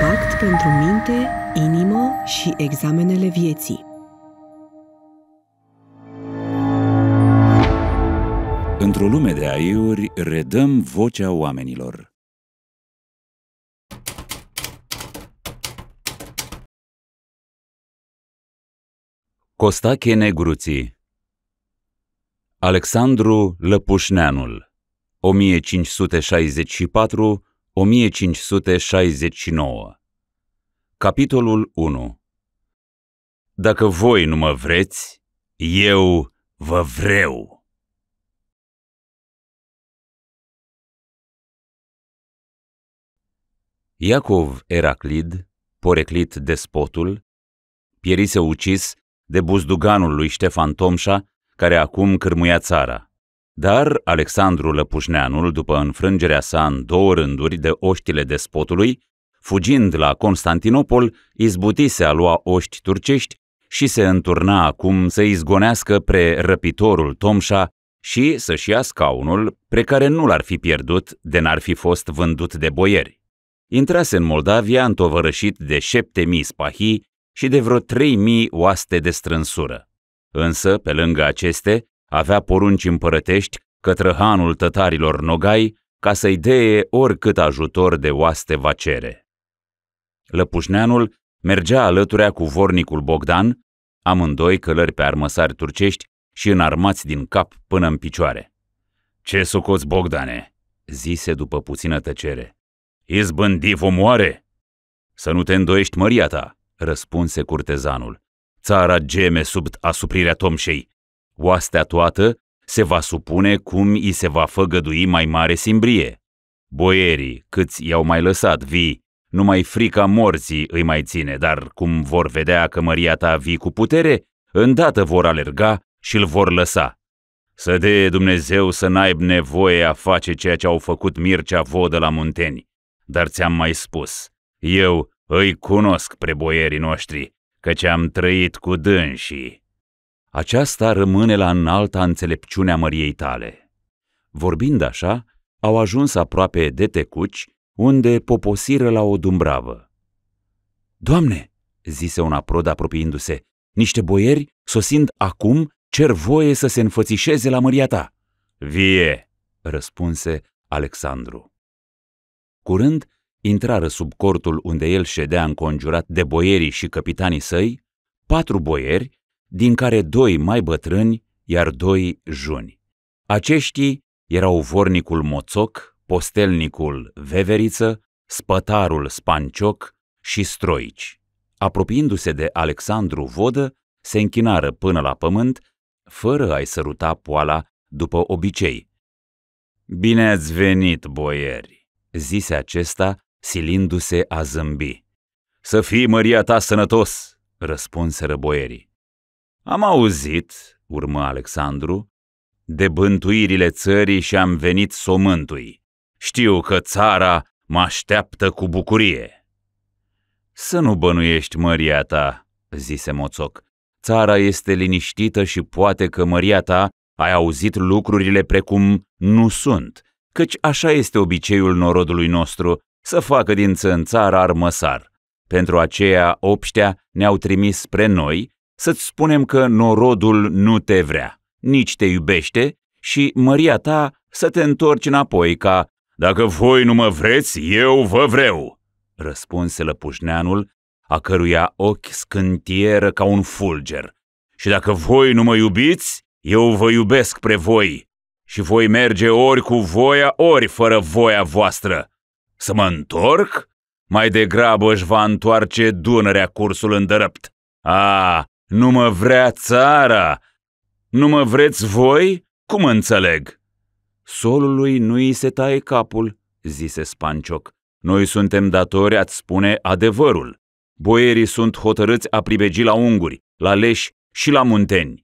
Pact pentru minte, inimă și examenele vieții. Într-o lume de aiuri, redăm vocea oamenilor. Costache Negruții Alexandru Lăpușneanul 1564 1569 Capitolul 1 Dacă voi nu mă vreți, eu vă vreau. Iacov Eraclid, poreclit despotul, pierise ucis de buzduganul lui Ștefan Tomșa, care acum cârmuia țara. Dar Alexandru Lăpușneanul, după înfrângerea sa în două rânduri de oștile despotului, fugind la Constantinopol, izbutise a lua oști turcești și se înturna acum să izgonească pre răpitorul Tomșa și să-și ia scaunul pre care nu l-ar fi pierdut de n-ar fi fost vândut de boieri. Intrase în Moldavia întovărășit de șapte mii spahii și de vreo trei mii oaste de strânsură. Însă, pe lângă aceste, avea porunci împărătești către hanul tătarilor Nogai ca să-i deie oricât ajutor de oaste va cere. Lăpușneanul mergea alăturea cu vornicul Bogdan, amândoi călări pe armăsari turcești și înarmați din cap până în picioare. Ce socoți, Bogdane?" zise după puțină tăcere. Izbândi moare!" Să nu te îndoiești măria ta," răspunse curtezanul. Țara geme sub asuprirea tomșei. Oastea toată se va supune cum i se va făgădui mai mare simbrie. Boierii, câți i-au mai lăsat vii, numai frica morții îi mai ține, dar cum vor vedea că măria ta vii cu putere, îndată vor alerga și îl vor lăsa. Să de Dumnezeu să n-aib nevoie a face ceea ce au făcut Mircea Vodă la Munteni. Dar ți-am mai spus, eu îi cunosc pre boierii noștri, căci am trăit cu dânsii. Aceasta rămâne la înalta înțelepciunea măriei tale. Vorbind așa, au ajuns aproape de tecuci, unde poposiră la o dumbravă. Doamne, zise un aprod apropiindu-se, niște boieri, sosind acum, cer voie să se înfățișeze la măria ta. Vie, răspunse Alexandru. Curând, intrară sub cortul unde el ședea înconjurat de boierii și capitanii săi, patru boieri din care doi mai bătrâni, iar doi juni. Aceștii erau vornicul Moțoc, postelnicul Veveriță, spătarul Spancioc și Stroici. Apropiindu-se de Alexandru Vodă, se închinară până la pământ, fără a-i săruta poala după obicei. Bine ați venit, boieri!" zise acesta, silindu-se a zâmbi. Să fii, măria ta, sănătos!" răspunseră boierii. Am auzit, urmă Alexandru, de bântuirile țării și am venit mântui. Știu că țara mă așteaptă cu bucurie. Să nu bănuiești, măria ta, zise Moțoc. Țara este liniștită și poate că măria ta ai auzit lucrurile precum nu sunt, căci așa este obiceiul norodului nostru să facă din țară armăsar. Pentru aceea, obștea ne-au trimis spre noi să-ți spunem că norodul nu te vrea, nici te iubește și măria ta să te întorci înapoi ca Dacă voi nu mă vreți, eu vă vreau!" răspunse lăpușneanul, a căruia ochi scântieră ca un fulger. Și dacă voi nu mă iubiți, eu vă iubesc pre voi și voi merge ori cu voia, ori fără voia voastră. Să mă întorc? Mai degrabă își va întoarce Dunărea cursul îndărăpt. A, nu mă vrea țara! Nu mă vreți voi? Cum înțeleg?" Solului nu i se taie capul," zise Spancioc. Noi suntem datori ați spune adevărul. Boierii sunt hotărâți a pribegi la unguri, la leși și la munteni,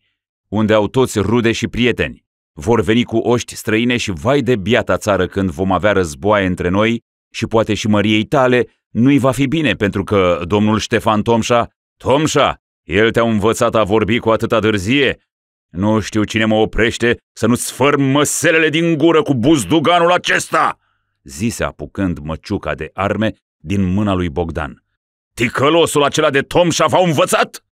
unde au toți rude și prieteni. Vor veni cu oști străine și vai de biata țară când vom avea războaie între noi și poate și măriei tale, nu-i va fi bine pentru că domnul Ștefan Tomșa, Tomșa, el te-a învățat a vorbi cu atâta dârzie? Nu știu cine mă oprește să nu-ți sfărm măselele din gură cu buzduganul acesta!" zise apucând măciuca de arme din mâna lui Bogdan. Ticălosul acela de Tomșa v-a învățat?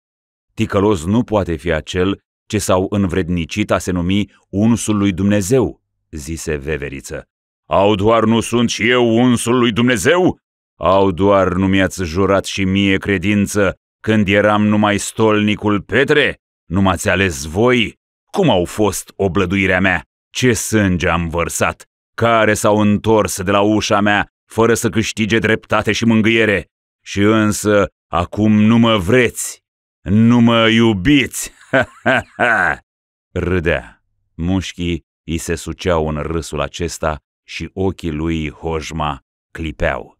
Ticălos nu poate fi acel ce s-au învrednicit a se numi unsul lui Dumnezeu, zise Veveriță. Au doar nu sunt și eu unsul lui Dumnezeu? Au doar nu mi-ați jurat și mie credință când eram numai stolnicul Petre, nu m-ați ales voi? Cum au fost oblăduirea mea? Ce sânge am vărsat? Care s-au întors de la ușa mea fără să câștige dreptate și mângâiere? Și însă, acum nu mă vreți, nu mă iubiți! Ha, ha, ha! Râdea. Mușchii îi se suceau în râsul acesta și ochii lui Hojma clipeau.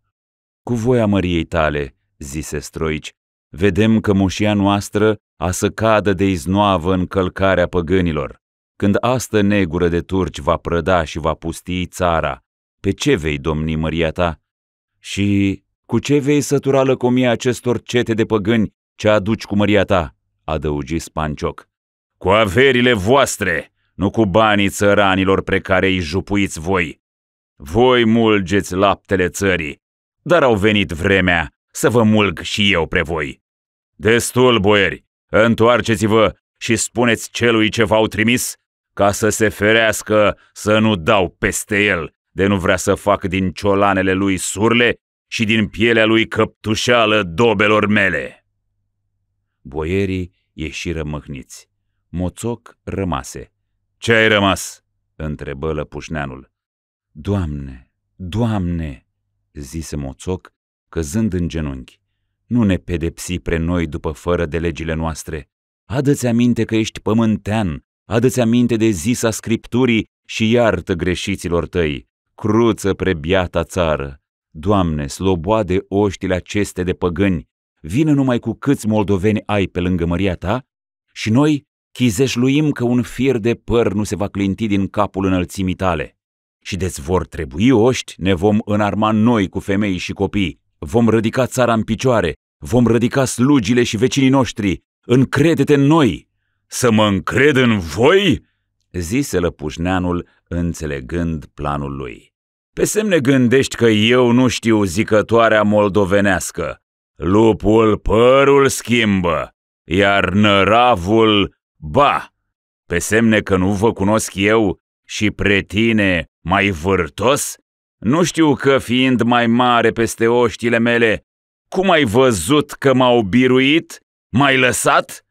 Cu voia măriei tale, zise Stroici, vedem că moșia noastră a să cadă de iznoavă în călcarea păgânilor. Când astă negură de turci va prăda și va pusti țara, pe ce vei domni măria ta? Și cu ce vei sătura lăcomia acestor cete de păgâni ce aduci cu măria ta?" adăugi Spancioc. Cu averile voastre, nu cu banii țăranilor pe care îi jupuiți voi. Voi mulgeți laptele țării, dar au venit vremea să vă mulg și eu pre voi. Destul, boieri! Întoarceți-vă și spuneți celui ce v-au trimis ca să se ferească să nu dau peste el, de nu vrea să fac din ciolanele lui surle și din pielea lui căptușeală dobelor mele. Boierii ieșiră măhniți. Moțoc rămase. Ce ai rămas?" întrebă lăpușneanul. Doamne, doamne!" zise Moțoc, căzând în genunchi nu ne pedepsi pre noi după fără de legile noastre. Adă-ți aminte că ești pământean, adă-ți aminte de zisa Scripturii și iartă greșiților tăi, cruță pre biata țară. Doamne, sloboade oștile aceste de păgâni, vină numai cu câți moldoveni ai pe lângă măria ta și noi chizeșluim că un fir de păr nu se va clinti din capul înălțimii tale. Și deci vor trebui oști, ne vom înarma noi cu femei și copii, Vom rădica țara în picioare, vom rădica slugile și vecinii noștri. încredete în noi! Să mă încred în voi?" zise lăpușneanul, înțelegând planul lui. Pe semne gândești că eu nu știu zicătoarea moldovenească. Lupul părul schimbă, iar năravul ba. Pe semne că nu vă cunosc eu și pretine mai vârtos, nu știu că fiind mai mare peste oștile mele, cum ai văzut că m-au biruit? M-ai lăsat?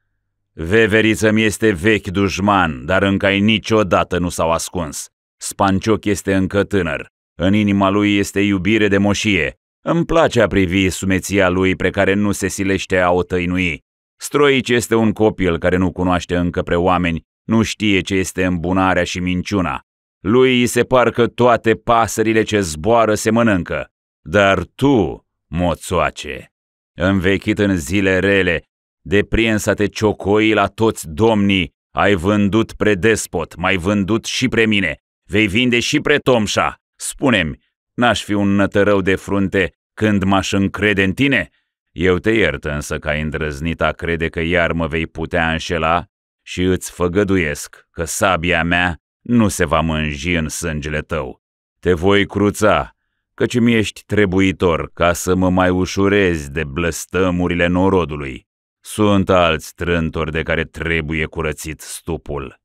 Veveriță mi este vechi dușman, dar încă ai niciodată nu s-au ascuns. Spancioc este încă tânăr. În inima lui este iubire de moșie. Îmi place a privi sumeția lui pe care nu se silește a o tăinui. Stroici este un copil care nu cunoaște încă pre oameni, nu știe ce este îmbunarea și minciuna. Lui îi se par că toate pasările ce zboară se mănâncă, dar tu, moțoace, învechit în zile rele, de să te ciocoi la toți domnii, ai vândut pre despot, mai vândut și pre mine, vei vinde și pre Tomșa. Spune-mi, n-aș fi un nătărău de frunte când m-aș încrede în tine? Eu te iert însă că ai îndrăznit a crede că iar mă vei putea înșela și îți făgăduiesc că sabia mea nu se va mânji în sângele tău. Te voi cruța, căci mi ești trebuitor ca să mă mai ușurezi de blăstămurile norodului. Sunt alți trântori de care trebuie curățit stupul.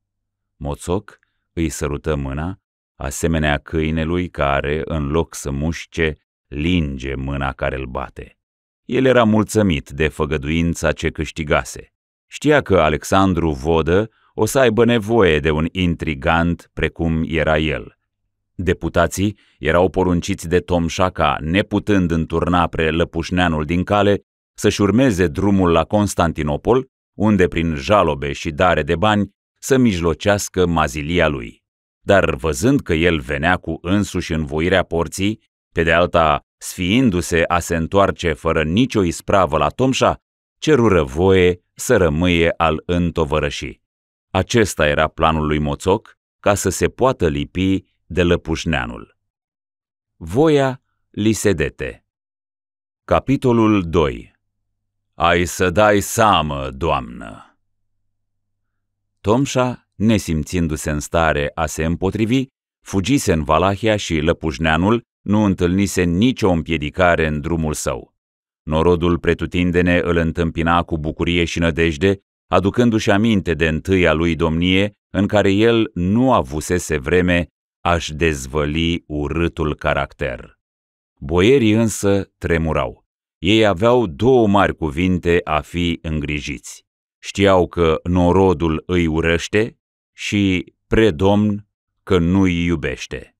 Moțoc îi sărută mâna, asemenea câinelui care, în loc să mușce, linge mâna care îl bate. El era mulțumit de făgăduința ce câștigase. Știa că Alexandru Vodă o să aibă nevoie de un intrigant precum era el. Deputații erau porunciți de Tom Shaka, neputând înturna pre Lăpușneanul din cale, să-și urmeze drumul la Constantinopol, unde prin jalobe și dare de bani să mijlocească mazilia lui. Dar văzând că el venea cu însuși învoirea porții, pe de alta sfiindu-se a se întoarce fără nicio ispravă la Tomșa, cerură voie să rămâie al întovărășii. Acesta era planul lui Moțoc ca să se poată lipi de Lăpușneanul. Voia dete. Capitolul 2 Ai să dai samă, doamnă! Tomșa, nesimțindu-se în stare a se împotrivi, fugise în Valahia și Lăpușneanul nu întâlnise nicio împiedicare în drumul său. Norodul pretutindene îl întâmpina cu bucurie și nădejde aducându-și aminte de întâia lui domnie, în care el nu avusese vreme aș dezvăli urâtul caracter. Boierii însă tremurau. Ei aveau două mari cuvinte a fi îngrijiți. Știau că norodul îi urăște și predomn că nu-i iubește.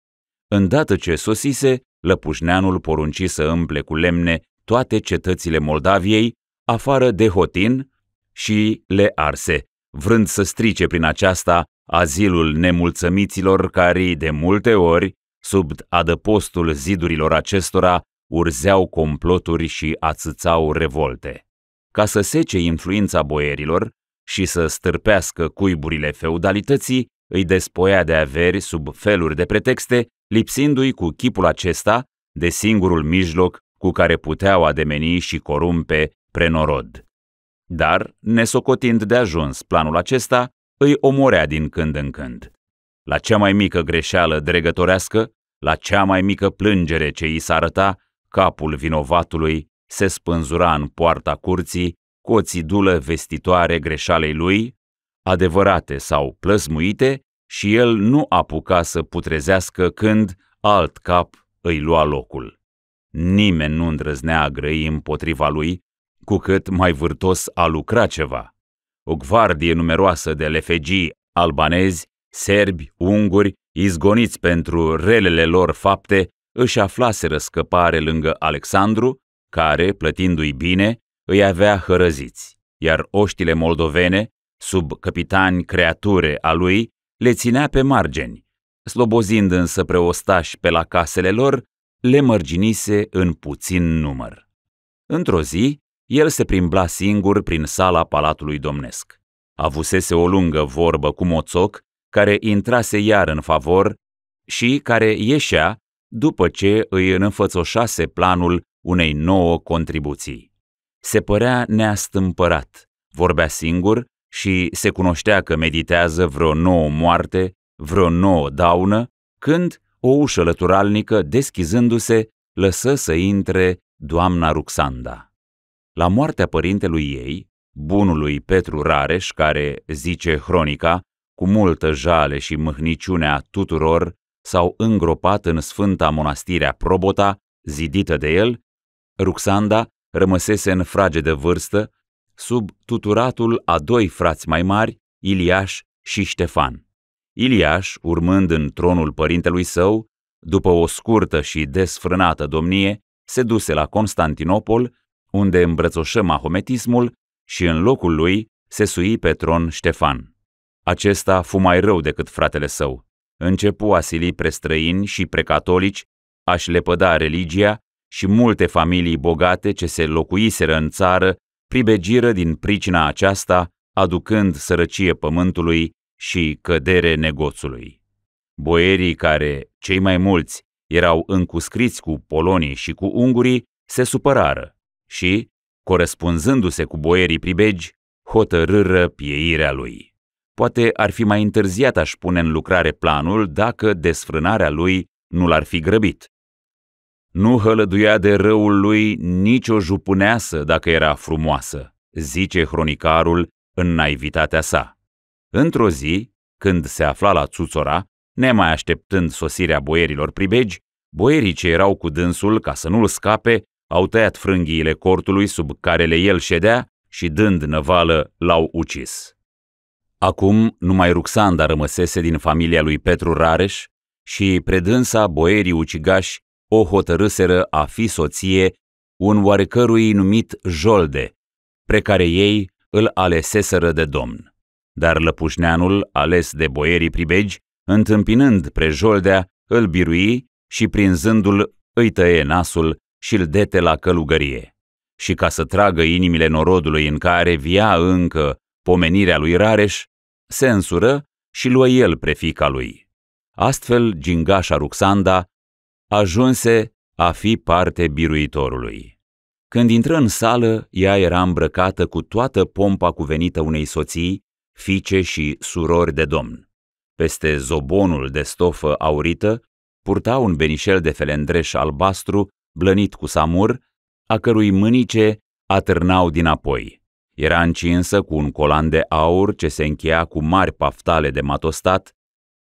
Îndată ce sosise, Lăpușneanul porunci să împle cu lemne toate cetățile Moldaviei, afară de Hotin, și le arse, vrând să strice prin aceasta azilul nemulțămiților care, de multe ori, sub adăpostul zidurilor acestora, urzeau comploturi și ațățau revolte. Ca să sece influența boierilor și să stârpească cuiburile feudalității, îi despoia de averi sub feluri de pretexte, lipsindu-i cu chipul acesta de singurul mijloc cu care puteau ademeni și corumpe prenorod. Dar, nesocotind de ajuns planul acesta, îi omorea din când în când. La cea mai mică greșeală dregătorească, la cea mai mică plângere ce i s-a arăta, capul vinovatului se spânzura în poarta curții cu o țidulă vestitoare greșalei lui, adevărate sau plăsmuite, și el nu apuca să putrezească când alt cap îi lua locul. Nimeni nu îndrăznea a grăi împotriva lui cu cât mai vârtos a lucra ceva. O gvardie numeroasă de lefegii albanezi, serbi, unguri, izgoniți pentru relele lor fapte, își aflaseră scăpare lângă Alexandru, care, plătindu-i bine, îi avea hărăziți, iar oștile moldovene, sub capitani creature a lui, le ținea pe margini, slobozind însă preostași pe la casele lor, le mărginise în puțin număr. Într-o zi, el se plimbla singur prin sala palatului domnesc. Avusese o lungă vorbă cu Moțoc, care intrase iar în favor și care ieșea după ce îi înfățoșase planul unei nouă contribuții. Se părea neastâmpărat, vorbea singur și se cunoștea că meditează vreo nouă moarte, vreo nouă daună, când o ușă lăturalnică, deschizându-se, lăsă să intre doamna Ruxanda. La moartea părintelui ei, bunului Petru Rareș, care, zice cronica, cu multă jale și mâhniciunea tuturor, s-au îngropat în sfânta monastirea Probota, zidită de el, Ruxanda rămăsese în frage de vârstă, sub tuturatul a doi frați mai mari, Iliaș și Ștefan. Iliaș, urmând în tronul părintelui său, după o scurtă și desfrânată domnie, se duse la Constantinopol unde îmbrățoșă mahometismul și în locul lui se sui pe tron Ștefan. Acesta fu mai rău decât fratele său. Începu a sili prestrăini și precatolici, aș lepăda religia și multe familii bogate ce se locuiseră în țară pribegiră din pricina aceasta, aducând sărăcie pământului și cădere negoțului. Boierii care, cei mai mulți, erau încuscriți cu polonii și cu ungurii, se supărară și, corespunzându-se cu boierii pribegi, hotărâră pieirea lui. Poate ar fi mai întârziat aș pune în lucrare planul dacă desfrânarea lui nu l-ar fi grăbit. Nu hălăduia de răul lui nicio jupuneasă dacă era frumoasă, zice zicehronicarul în naivitatea sa. Într-o zi, când se afla la Țuțora, nemai așteptând sosirea boierilor pribegi, boierii ce erau cu dânsul ca să nu-l scape au tăiat frânghiile cortului sub carele el ședea și, dând năvală, l-au ucis. Acum numai Ruxanda rămăsese din familia lui Petru Rareș și predânsa boierii ucigași o hotărâseră a fi soție un oarecărui numit Jolde, pre care ei îl aleseseră de domn. Dar lăpușneanul, ales de boierii pribegi, întâmpinând pre Joldea, îl birui și prinzându-l îi tăie nasul și îl dete la călugărie. Și ca să tragă inimile norodului în care via încă pomenirea lui Rareș, se însură și luă el prefica lui. Astfel, gingașa Ruxanda ajunse a fi parte biruitorului. Când intră în sală, ea era îmbrăcată cu toată pompa cuvenită unei soții, fiice și surori de domn. Peste zobonul de stofă aurită, purta un benișel de felendreș albastru blănit cu samur, a cărui mânice atârnau dinapoi. Era încinsă cu un colan de aur ce se încheia cu mari paftale de matostat,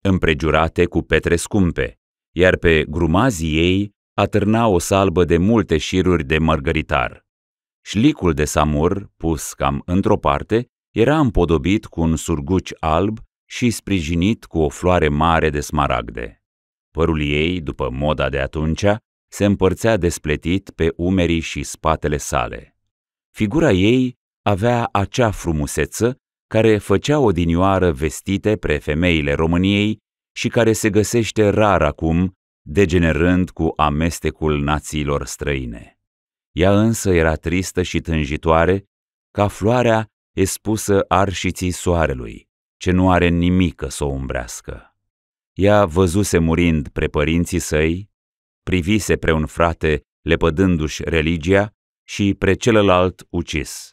împrejurate cu petre scumpe, iar pe grumazii ei atârna o salbă de multe șiruri de mărgăritar. Șlicul de samur, pus cam într-o parte, era împodobit cu un surguci alb și sprijinit cu o floare mare de smaragde. Părul ei, după moda de atunci, se împărțea despletit pe umerii și spatele sale. Figura ei avea acea frumuseță care făcea odinioară vestite pre femeile României și care se găsește rar acum, degenerând cu amestecul națiilor străine. Ea însă era tristă și tânjitoare, ca floarea expusă arșiții soarelui, ce nu are nimic să o umbrească. Ea văzuse murind pre părinții săi, privise pre un frate lepădându-și religia și pre celălalt ucis.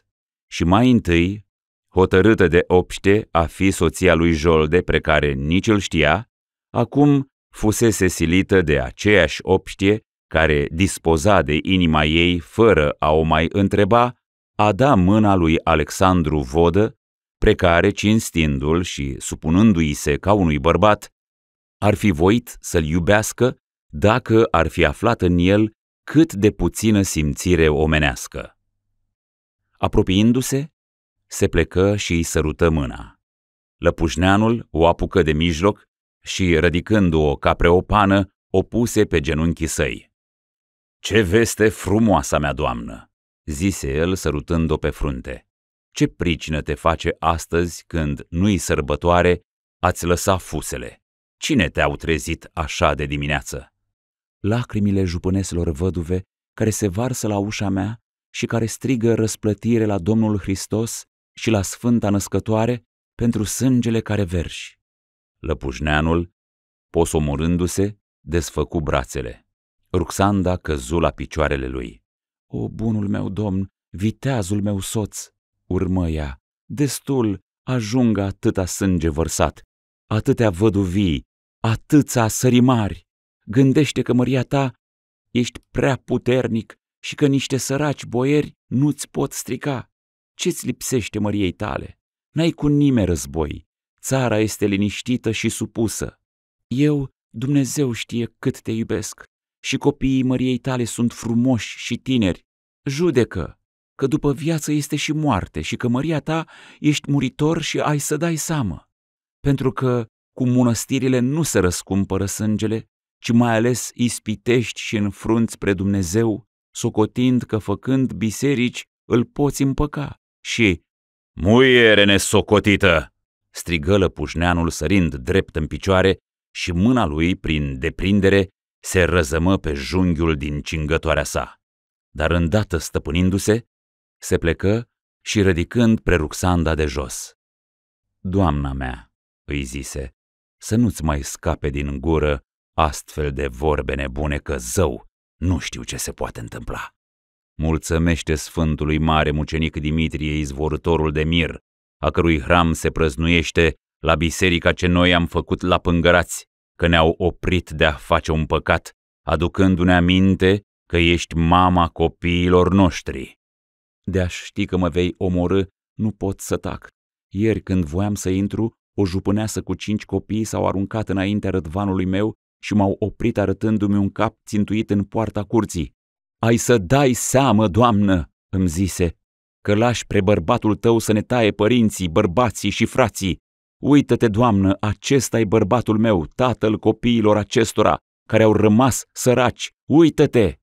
Și mai întâi, hotărâtă de obște a fi soția lui Jolde pre care nici îl știa, acum fusese silită de aceeași obștie care dispoza de inima ei fără a o mai întreba, a da mâna lui Alexandru Vodă, pre care, cinstindu-l și supunându-i se ca unui bărbat, ar fi voit să-l iubească dacă ar fi aflat în el cât de puțină simțire omenească. Apropiindu-se, se plecă și îi sărută mâna. Lăpușneanul o apucă de mijloc și, rădicându-o ca pre o pană, o puse pe genunchii săi. Ce veste frumoasa mea, doamnă!" zise el sărutând-o pe frunte. Ce pricină te face astăzi când nu-i sărbătoare, ați lăsa fusele? Cine te-au trezit așa de dimineață?" lacrimile jupâneselor văduve care se varsă la ușa mea și care strigă răsplătire la Domnul Hristos și la Sfânta Născătoare pentru sângele care verși. Lăpușneanul, posomorându-se, desfăcu brațele. Ruxanda căzu la picioarele lui. O, bunul meu domn, viteazul meu soț, urmă ea, destul, ajungă atâta sânge vărsat, atâtea văduvii, atâția sărimari. Gândește că măria ta ești prea puternic și că niște săraci boieri nu-ți pot strica. Ce-ți lipsește măriei tale? N-ai cu nimeni război. Țara este liniștită și supusă. Eu, Dumnezeu știe cât te iubesc și copiii măriei tale sunt frumoși și tineri. Judecă că după viață este și moarte și că măria ta ești muritor și ai să dai seamă. Pentru că cu mănăstirile nu se răscumpără sângele, ci mai ales ispitești și înfrunți spre Dumnezeu, socotind că făcând biserici îl poți împăca. Și, muiere nesocotită, strigă lăpușneanul sărind drept în picioare și mâna lui, prin deprindere, se răzămă pe junghiul din cingătoarea sa. Dar îndată stăpânindu-se, se plecă și ridicând preruxanda de jos. Doamna mea, îi zise, să nu-ți mai scape din gură astfel de vorbe nebune că zău nu știu ce se poate întâmpla. Mulțămește Sfântului Mare Mucenic Dimitrie, izvorătorul de mir, a cărui hram se prăznuiește la biserica ce noi am făcut la pângărați, că ne-au oprit de a face un păcat, aducându-ne aminte că ești mama copiilor noștri. de a ști că mă vei omorâ, nu pot să tac. Ieri, când voiam să intru, o jupâneasă cu cinci copii s-au aruncat înaintea rădvanului meu și m-au oprit arătându-mi un cap țintuit în poarta curții. Ai să dai seamă, doamnă, îmi zise, că lași pre bărbatul tău să ne taie părinții, bărbații și frații. Uită-te, doamnă, acesta e bărbatul meu, tatăl copiilor acestora, care au rămas săraci. Uită-te!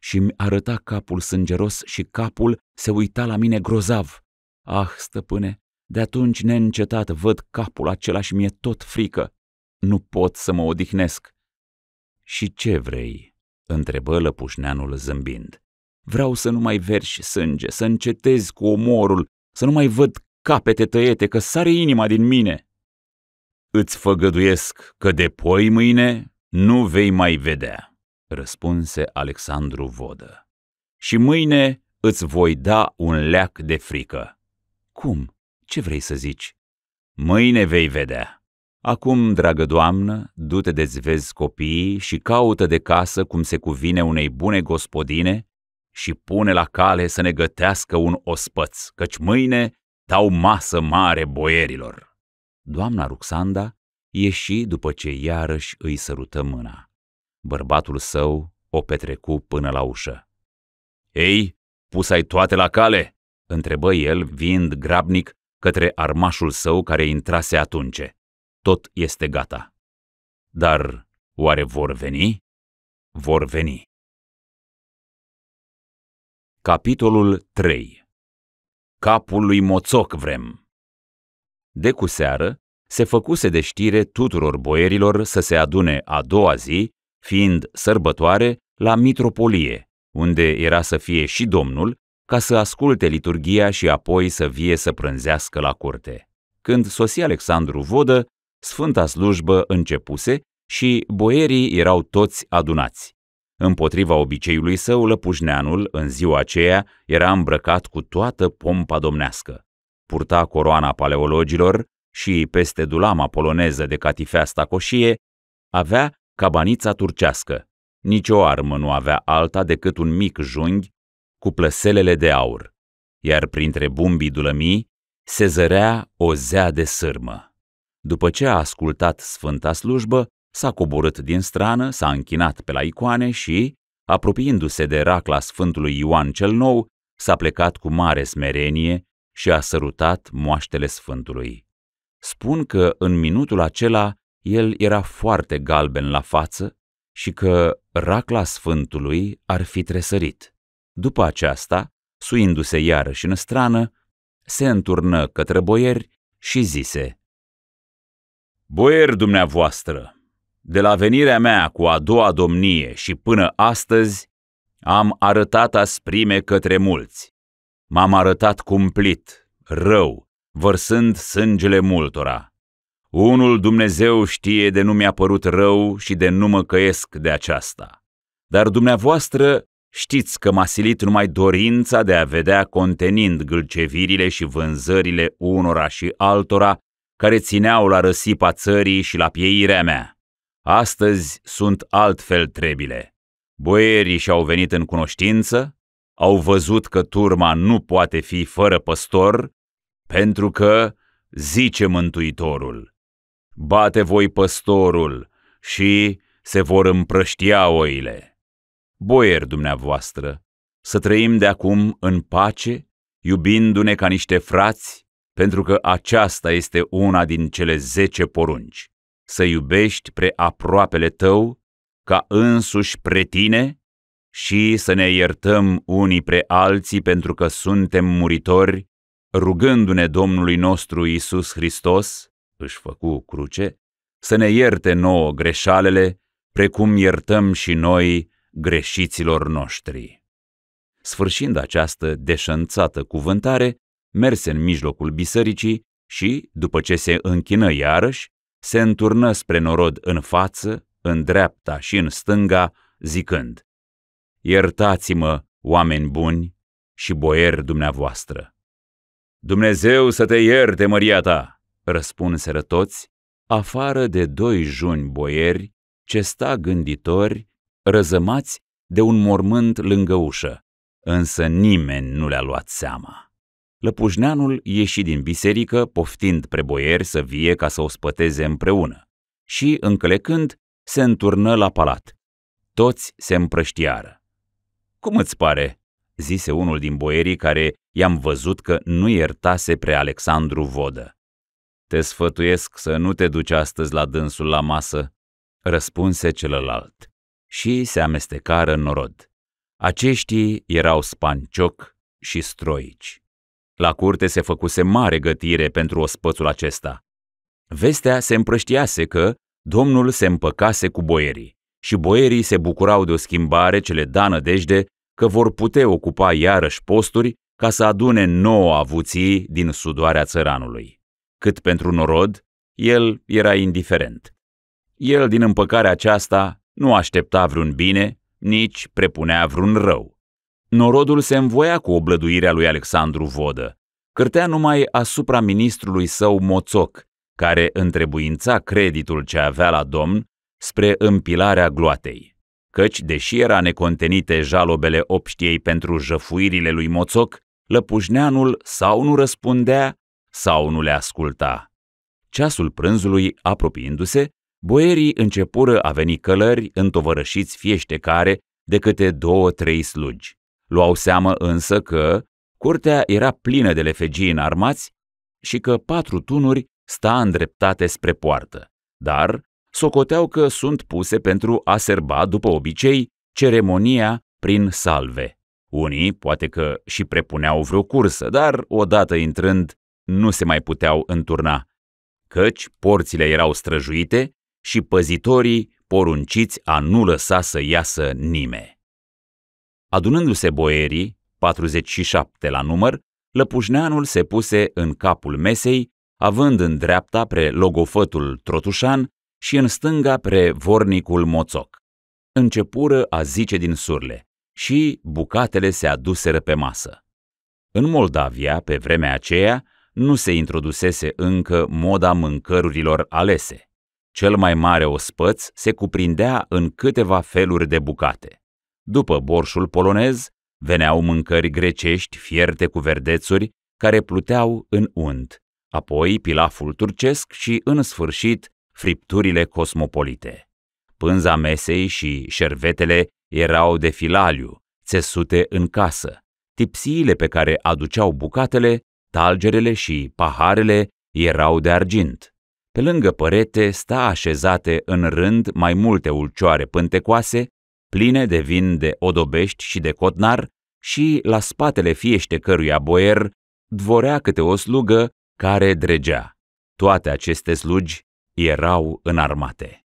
Și mi arăta capul sângeros și capul se uita la mine grozav. Ah, stăpâne, de atunci neîncetat văd capul acela și mi-e tot frică. Nu pot să mă odihnesc. Și ce vrei?" întrebă lăpușneanul zâmbind. Vreau să nu mai verși sânge, să încetezi cu omorul, să nu mai văd capete tăiete, că sare inima din mine. Îți făgăduiesc că de poi mâine nu vei mai vedea, răspunse Alexandru Vodă. Și mâine îți voi da un leac de frică. Cum? Ce vrei să zici? Mâine vei vedea. Acum, dragă doamnă, du-te dezvezi copiii și caută de casă cum se cuvine unei bune gospodine și pune la cale să ne gătească un ospăț, căci mâine dau masă mare boierilor. Doamna Ruxanda ieși după ce iarăși îi sărută mâna. Bărbatul său o petrecu până la ușă. Ei, ai toate la cale?" întrebă el, vind grabnic către armașul său care intrase atunci tot este gata. Dar oare vor veni? Vor veni. Capitolul 3 Capul lui Moțoc vrem De cu seară, se făcuse de știre tuturor boierilor să se adune a doua zi, fiind sărbătoare, la mitropolie, unde era să fie și domnul, ca să asculte liturgia și apoi să vie să prânzească la curte. Când sosi Alexandru Vodă, sfânta slujbă începuse și boierii erau toți adunați. Împotriva obiceiului său, Lăpușneanul, în ziua aceea, era îmbrăcat cu toată pompa domnească. Purta coroana paleologilor și, peste dulama poloneză de catifea stacoșie, avea cabanița turcească. Nici o armă nu avea alta decât un mic junghi cu plăselele de aur, iar printre bumbii dulămii se zărea o zea de sârmă. După ce a ascultat sfânta slujbă, s-a coborât din strană, s-a închinat pe la icoane și, apropiindu-se de racla Sfântului Ioan cel Nou, s-a plecat cu mare smerenie și a sărutat moaștele Sfântului. Spun că în minutul acela el era foarte galben la față și că racla Sfântului ar fi tresărit. După aceasta, suindu-se iarăși în strană, se înturnă către boieri și zise – Boier dumneavoastră, de la venirea mea cu a doua domnie și până astăzi, am arătat asprime către mulți. M-am arătat cumplit, rău, vărsând sângele multora. Unul Dumnezeu știe de nu mi-a părut rău și de nu mă căiesc de aceasta. Dar dumneavoastră știți că m-a silit numai dorința de a vedea contenind gâlcevirile și vânzările unora și altora care țineau la răsipa țării și la pieirea mea. Astăzi sunt altfel trebile. Boierii și-au venit în cunoștință, au văzut că turma nu poate fi fără păstor, pentru că, zice Mântuitorul, bate voi păstorul și se vor împrăștia oile. Boier dumneavoastră, să trăim de acum în pace, iubindu-ne ca niște frați, pentru că aceasta este una din cele zece porunci. Să iubești pre aproapele tău ca însuși pre tine și să ne iertăm unii pre alții pentru că suntem muritori, rugându-ne Domnului nostru Isus Hristos, își făcu cruce, să ne ierte nouă greșalele, precum iertăm și noi greșiților noștri. Sfârșind această deșănțată cuvântare, merse în mijlocul bisericii și, după ce se închină iarăși, se înturnă spre norod în față, în dreapta și în stânga, zicând, Iertați-mă, oameni buni și boieri dumneavoastră! Dumnezeu să te ierte, măria ta! răspunseră toți, afară de doi juni boieri ce sta gânditori, răzămați de un mormânt lângă ușă, însă nimeni nu le-a luat seama. Lăpușneanul ieși din biserică, poftind preboieri să vie ca să o spăteze împreună și, încălecând, se înturnă la palat. Toți se împrăștiară. Cum îți pare?" zise unul din boierii care i-am văzut că nu iertase pre Alexandru Vodă. Te sfătuiesc să nu te duci astăzi la dânsul la masă," răspunse celălalt. Și se amestecară în norod. Aceștii erau spancioc și stroici. La curte se făcuse mare gătire pentru ospățul acesta. Vestea se împrăștiase că domnul se împăcase cu boierii și boierii se bucurau de o schimbare ce le da nădejde că vor putea ocupa iarăși posturi ca să adune nouă avuții din sudoarea țăranului. Cât pentru norod, el era indiferent. El din împăcarea aceasta nu aștepta vreun bine, nici prepunea vreun rău. Norodul se învoia cu oblăduirea lui Alexandru Vodă. Cârtea numai asupra ministrului său Moțoc, care întrebuința creditul ce avea la domn spre împilarea gloatei. Căci, deși era necontenite jalobele obștiei pentru jăfuirile lui Moțoc, lăpușneanul sau nu răspundea, sau nu le asculta. Ceasul prânzului, apropiindu-se, boierii începură a veni călări întovărășiți fiește care de câte două-trei slugi. Luau seamă însă că curtea era plină de lefegii înarmați și că patru tunuri sta îndreptate spre poartă, dar socoteau că sunt puse pentru a serba, după obicei, ceremonia prin salve. Unii poate că și prepuneau vreo cursă, dar odată intrând nu se mai puteau înturna, căci porțile erau străjuite și păzitorii porunciți a nu lăsa să iasă nimeni. Adunându-se boierii, 47 la număr, Lăpușneanul se puse în capul mesei, având în dreapta pre logofătul Trotușan și în stânga pre vornicul Moțoc. Începură a zice din surle și bucatele se aduseră pe masă. În Moldavia, pe vremea aceea, nu se introdusese încă moda mâncărurilor alese. Cel mai mare ospăț se cuprindea în câteva feluri de bucate – după borșul polonez, veneau mâncări grecești fierte cu verdețuri, care pluteau în unt, apoi pilaful turcesc și, în sfârșit, fripturile cosmopolite. Pânza mesei și șervetele erau de filaliu, țesute în casă. Tipsiile pe care aduceau bucatele, talgerele și paharele erau de argint. Pe lângă părete sta așezate în rând mai multe ulcioare pântecoase pline de vin de odobești și de cotnar, și la spatele fiește căruia boier dvorea câte o slugă care dregea. Toate aceste slugi erau înarmate.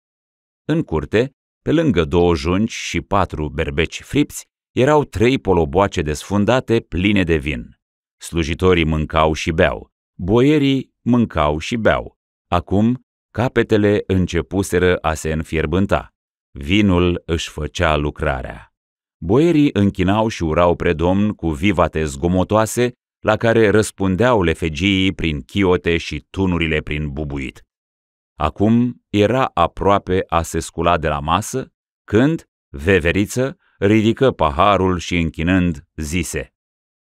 În curte, pe lângă două junci și patru berbeci fripți, erau trei poloboace desfundate pline de vin. Slujitorii mâncau și beau, boierii mâncau și beau. Acum, capetele începuseră a se înfierbânta. Vinul își făcea lucrarea. Boierii închinau și urau predomn cu vivate zgomotoase, la care răspundeau lefegiii prin chiote și tunurile prin bubuit. Acum era aproape a se scula de la masă, când, veveriță, ridică paharul și închinând, zise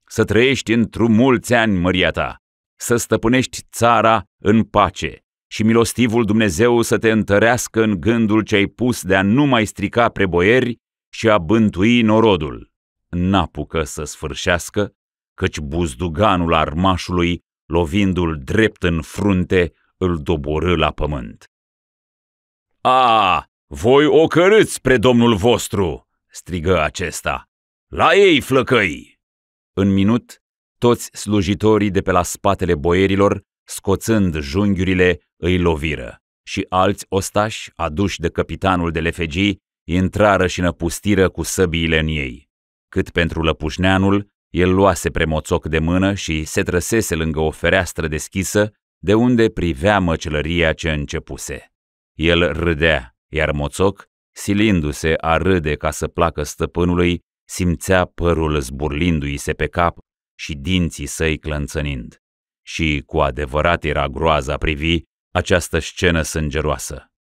Să trăiești într-un mulți ani, măria ta! Să stăpânești țara în pace! și milostivul Dumnezeu să te întărească în gândul ce ai pus de a nu mai strica preboieri și a bântui norodul. N-apucă să sfârșească, căci buzduganul armașului, lovindu-l drept în frunte, îl doborâ la pământ. A, voi cărâți spre domnul vostru!" strigă acesta. La ei, flăcăi!" În minut, toți slujitorii de pe la spatele boierilor Scoțând junghiurile, îi loviră și alți ostași, aduși de capitanul de lefegii, intrară și năpustiră cu săbiile în ei. Cât pentru lăpușneanul, el luase premoțoc de mână și se trăsese lângă o fereastră deschisă, de unde privea măcelăria ce începuse. El râdea, iar moțoc, silindu-se a râde ca să placă stăpânului, simțea părul zburlindu-i se pe cap și dinții săi clănțănind. Și cu adevărat era groaza privi această scenă sângeroasă.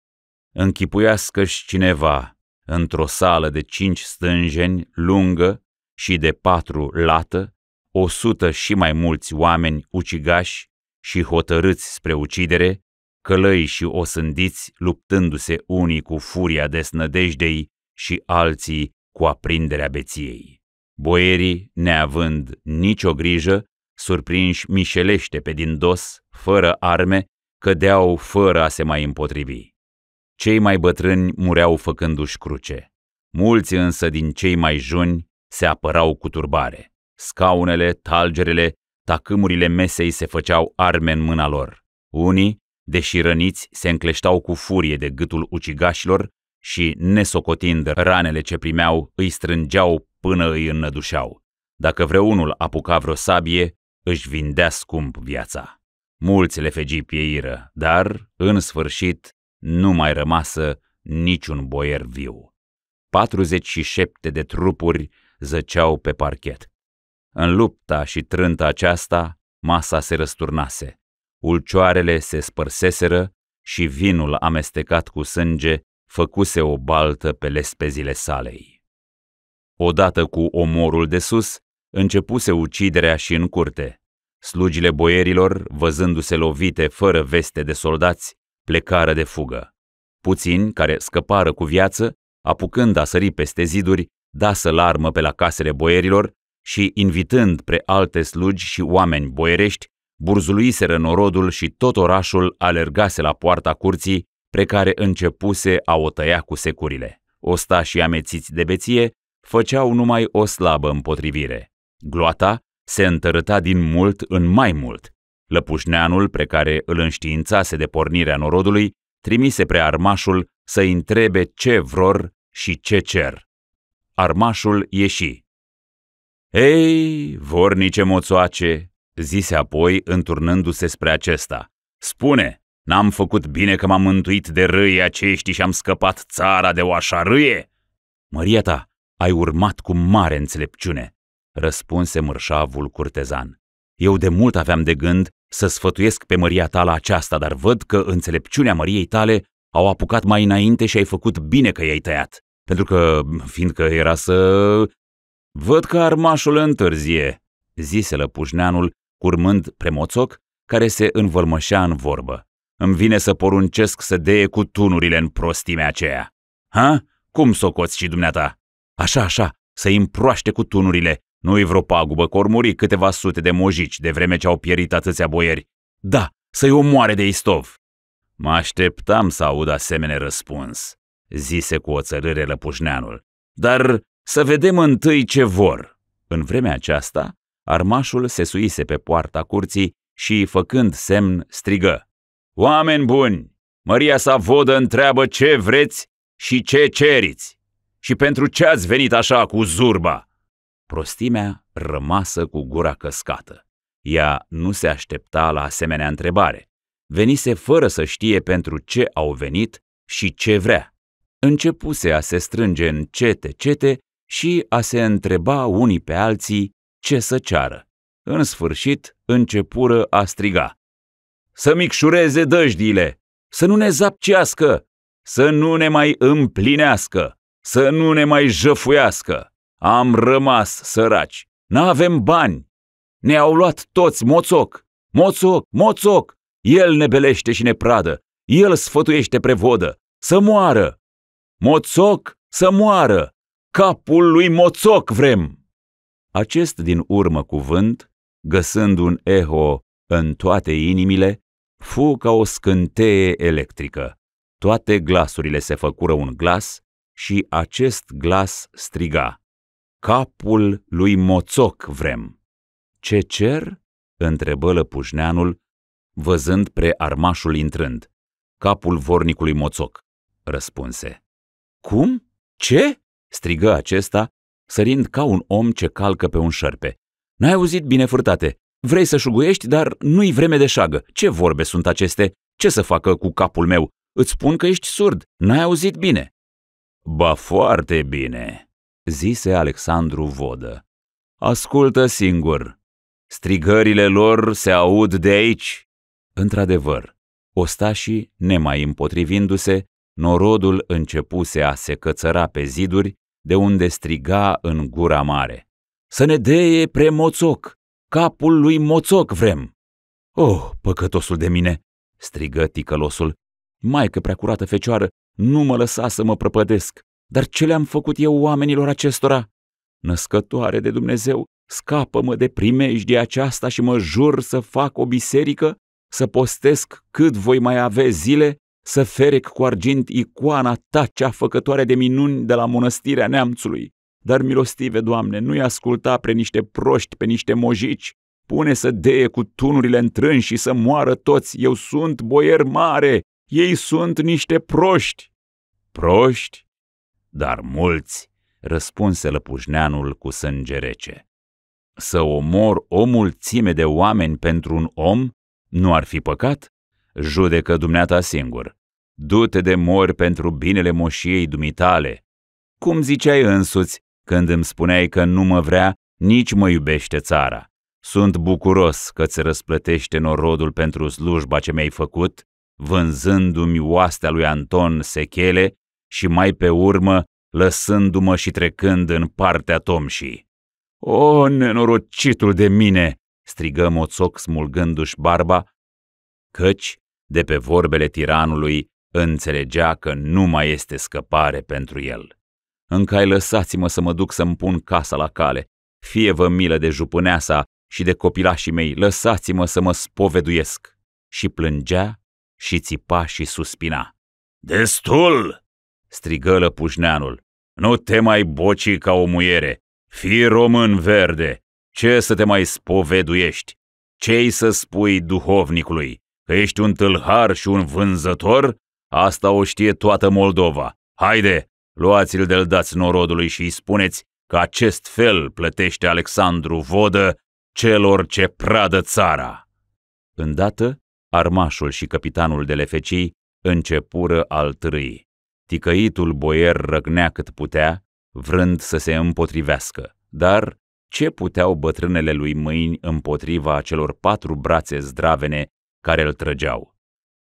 Închipuiască-și cineva, într-o sală de cinci stânjeni lungă și de patru lată, o sută și mai mulți oameni ucigași și hotărâți spre ucidere, călăi și osândiți luptându-se unii cu furia desnădejdei și alții cu aprinderea beției. Boierii, neavând nicio grijă, surprinși mișelește pe din dos, fără arme, cădeau fără a se mai împotrivi. Cei mai bătrâni mureau făcându-și cruce. Mulți însă din cei mai juni se apărau cu turbare. Scaunele, talgerele, tacâmurile mesei se făceau arme în mâna lor. Unii, deși răniți, se încleștau cu furie de gâtul ucigașilor și, nesocotind ranele ce primeau, îi strângeau până îi înnădușeau. Dacă vreunul apuca vreo sabie, își vindea scump viața. Mulți lefegii pieiră, dar, în sfârșit, nu mai rămasă niciun boier viu. 47 de trupuri zăceau pe parchet. În lupta și trânta aceasta, masa se răsturnase, ulcioarele se spărseseră și vinul amestecat cu sânge făcuse o baltă pe lespezile salei. Odată cu omorul de sus, începuse uciderea și în curte. Slugile boierilor, văzându-se lovite fără veste de soldați, plecară de fugă. Puțini, care scăpară cu viață, apucând a sări peste ziduri, dasă larmă pe la casele boierilor și, invitând pre alte slugi și oameni boierești, burzuluiseră norodul și tot orașul alergase la poarta curții, pre care începuse a o tăia cu securile. Ostașii amețiți de beție făceau numai o slabă împotrivire. Gloata se întărâta din mult în mai mult. Lăpușneanul, pe care îl înștiințase de pornirea norodului, trimise pre armașul să întrebe ce vror și ce cer. Armașul ieși. Ei, vornice moțoace, zise apoi, înturnându-se spre acesta. Spune, n-am făcut bine că m-am mântuit de râie acești și am scăpat țara de o așa râie? Măria ta, ai urmat cu mare înțelepciune, răspunse mârșavul curtezan. Eu de mult aveam de gând să sfătuiesc pe măria ta la aceasta, dar văd că înțelepciunea măriei tale au apucat mai înainte și ai făcut bine că i-ai tăiat. Pentru că, fiindcă era să... Văd că armașul întârzie, zise lăpușneanul, curmând premoțoc, care se învălmășea în vorbă. Îmi vine să poruncesc să deie cu tunurile în prostimea aceea. Ha? Cum socoți și dumneata? Așa, așa, să i împroaște cu tunurile, nu-i vreo pagubă că muri câteva sute de mojici de vreme ce au pierit atâția boieri. Da, să-i omoare de istov. Mă așteptam să aud asemenea răspuns, zise cu o țărâre lăpușneanul. Dar să vedem întâi ce vor. În vremea aceasta, armașul se suise pe poarta curții și, făcând semn, strigă. Oameni buni, Maria sa vodă întreabă ce vreți și ce ceriți și pentru ce ați venit așa cu zurba prostimea rămasă cu gura căscată. Ea nu se aștepta la asemenea întrebare. Venise fără să știe pentru ce au venit și ce vrea. Începuse a se strânge în cete-cete și a se întreba unii pe alții ce să ceară. În sfârșit, începură a striga. Să micșureze dăjdiile! Să nu ne zapcească! Să nu ne mai împlinească! Să nu ne mai jăfuiască! Am rămas săraci. N-avem bani. Ne-au luat toți moțoc. Moțoc, moțoc. El ne belește și ne pradă. El sfătuiește prevodă. Să moară. Moțoc, să moară. Capul lui moțoc vrem. Acest din urmă cuvânt, găsând un eho în toate inimile, fu ca o scânteie electrică. Toate glasurile se făcură un glas și acest glas striga. Capul lui Moțoc vrem. Ce cer? întrebă lăpușneanul, văzând pre-armașul intrând. Capul vornicului Moțoc, răspunse. Cum? Ce? strigă acesta, sărind ca un om ce calcă pe un șerpe. N-ai auzit bine furtate. Vrei să șuguiești, dar nu-i vreme de șagă. Ce vorbe sunt aceste? Ce să facă cu capul meu? Îți spun că ești surd. N-ai auzit bine. Ba foarte bine, zise Alexandru Vodă. Ascultă singur. Strigările lor se aud de aici. Într-adevăr, ostașii, nemai împotrivindu-se, norodul începuse a se cățăra pe ziduri, de unde striga în gura mare. Să ne deie pre Moțoc! Capul lui Moțoc vrem! Oh, păcătosul de mine! strigă ticălosul. Maică prea curată fecioară, nu mă lăsa să mă prăpădesc! Dar ce le-am făcut eu oamenilor acestora? Născătoare de Dumnezeu, scapă-mă de primejdia aceasta și mă jur să fac o biserică, să postesc cât voi mai avea zile, să ferec cu argint icoana ta cea făcătoare de minuni de la mănăstirea neamțului. Dar milostive, Doamne, nu-i asculta pre niște proști, pe niște mojici, Pune să deie cu tunurile întrânși și să moară toți. Eu sunt boier mare. Ei sunt niște proști. Proști? Dar mulți, răspunse lăpușneanul cu sânge rece. Să omor o mulțime de oameni pentru un om nu ar fi păcat? Judecă dumneata singur. Du-te de mori pentru binele moșiei dumitale. Cum ziceai însuți când îmi spuneai că nu mă vrea, nici mă iubește țara. Sunt bucuros că ți răsplătește norodul pentru slujba ce mi-ai făcut, vânzându-mi oastea lui Anton Sechele și mai pe urmă lăsându-mă și trecând în partea tomșii. O, nenorocitul de mine!" strigă Moțoc smulgându-și barba, căci, de pe vorbele tiranului, înțelegea că nu mai este scăpare pentru el. Încă ai lăsați-mă să mă duc să-mi pun casa la cale, fie vă milă de jupâneasa și de copilașii mei, lăsați-mă să mă spoveduiesc. Și plângea și țipa și suspina. Destul! strigă lăpușneanul. Nu te mai boci ca o muiere! Fii român verde! Ce să te mai spoveduiești? Ce-i să spui duhovnicului? Că ești un tâlhar și un vânzător? Asta o știe toată Moldova. Haide, luați-l de-l dați norodului și îi spuneți că acest fel plătește Alexandru Vodă celor ce pradă țara. Îndată, armașul și capitanul de lefecii începură al trâi. Ticăitul boier răgnea cât putea, vrând să se împotrivească, dar ce puteau bătrânele lui mâini împotriva celor patru brațe zdravene care îl trăgeau?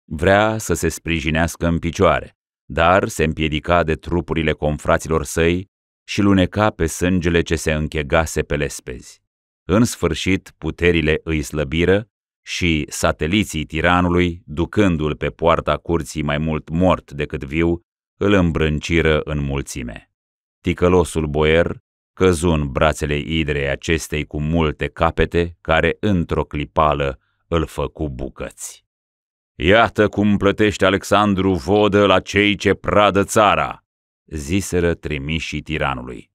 Vrea să se sprijinească în picioare, dar se împiedica de trupurile confraților săi și luneca pe sângele ce se închegase pe lespezi. În sfârșit, puterile îi slăbiră și sateliții tiranului, ducându-l pe poarta curții mai mult mort decât viu, îl îmbrânciră în mulțime. Ticălosul boier căzu în brațele idrei acestei cu multe capete, care într-o clipală îl făcu bucăți. Iată cum plătește Alexandru vodă la cei ce pradă țara, ziseră trimișii tiranului.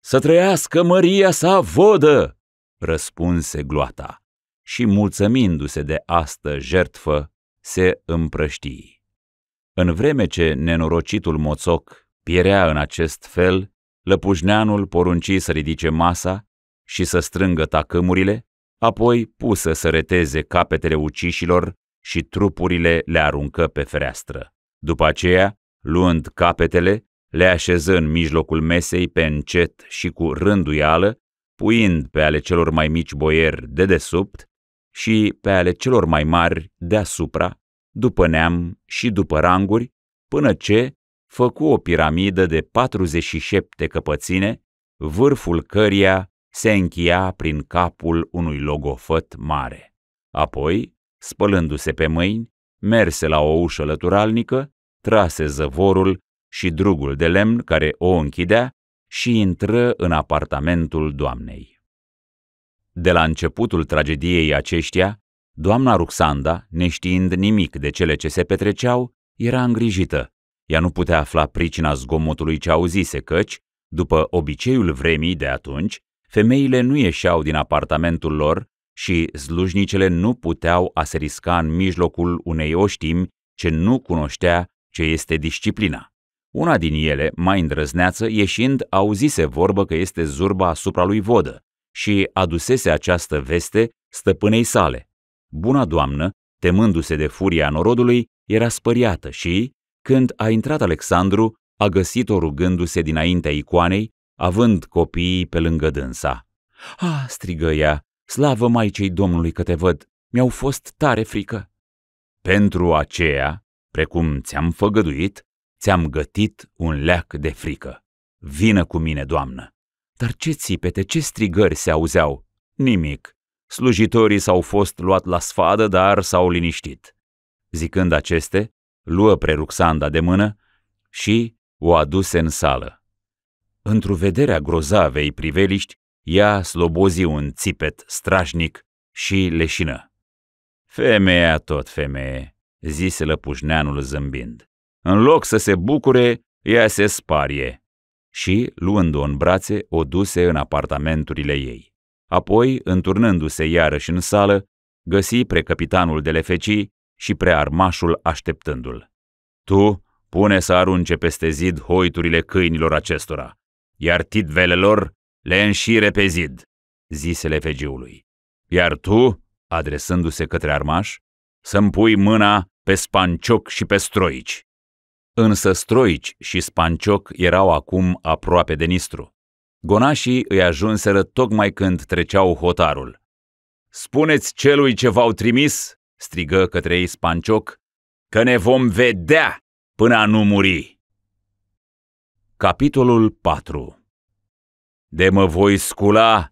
Să trăiască măria sa vodă, răspunse gloata și, mulțămindu se de astă jertfă, se împrăștii. În vreme ce nenorocitul moțoc pierea în acest fel, lăpușneanul porunci să ridice masa și să strângă tacâmurile, apoi pusă să reteze capetele ucișilor și trupurile le aruncă pe fereastră. După aceea, luând capetele, le așeză în mijlocul mesei pe încet și cu rânduială, puind pe ale celor mai mici boieri de desubt și pe ale celor mai mari deasupra, după neam și după ranguri, până ce făcu o piramidă de 47 căpăține, vârful căria se închia prin capul unui logofăt mare. Apoi, spălându-se pe mâini, merse la o ușă lăturalnică, trase zăvorul și drugul de lemn care o închidea și intră în apartamentul doamnei. De la începutul tragediei aceștia, Doamna Ruxanda, neștiind nimic de cele ce se petreceau, era îngrijită. Ea nu putea afla pricina zgomotului ce auzise, căci, după obiceiul vremii de atunci, femeile nu ieșeau din apartamentul lor și slujnicele nu puteau a se risca în mijlocul unei oștimi ce nu cunoștea ce este disciplina. Una din ele, mai îndrăzneață, ieșind, auzise vorbă că este zurba asupra lui Vodă și adusese această veste stăpânei sale. Buna doamnă, temându-se de furia norodului, era spăriată și, când a intrat Alexandru, a găsit-o rugându-se dinaintea icoanei, având copiii pe lângă dânsa. Ah, strigă ea, slavă Maicei Domnului că te văd, mi-au fost tare frică. Pentru aceea, precum ți-am făgăduit, ți-am gătit un leac de frică. Vină cu mine, doamnă! Dar ce țipete, ce strigări se auzeau? Nimic. Slujitorii s-au fost luat la sfadă, dar s-au liniștit. Zicând aceste, luă preruxanda de mână și o aduse în sală. Într-o vederea grozavei priveliști, ea slobozi un țipet strașnic și leșină. Femeia tot femeie, zise lăpușneanul zâmbind. În loc să se bucure, ea se sparie. Și, luând-o în brațe, o duse în apartamenturile ei. Apoi, înturnându-se iarăși în sală, găsi pre capitanul de lefecii și prearmașul așteptându-l. Tu pune să arunce peste zid hoiturile câinilor acestora, iar titvelelor le înșire pe zid, zise lefegiului. Iar tu, adresându-se către armaș, să-mi pui mâna pe Spancioc și pe Stroici. Însă Stroici și Spancioc erau acum aproape de Nistru. Gonașii îi ajunseră tocmai când treceau hotarul. Spuneți celui ce v-au trimis, strigă către ei Spancioc, că ne vom vedea până a nu muri. Capitolul 4 De mă voi scula,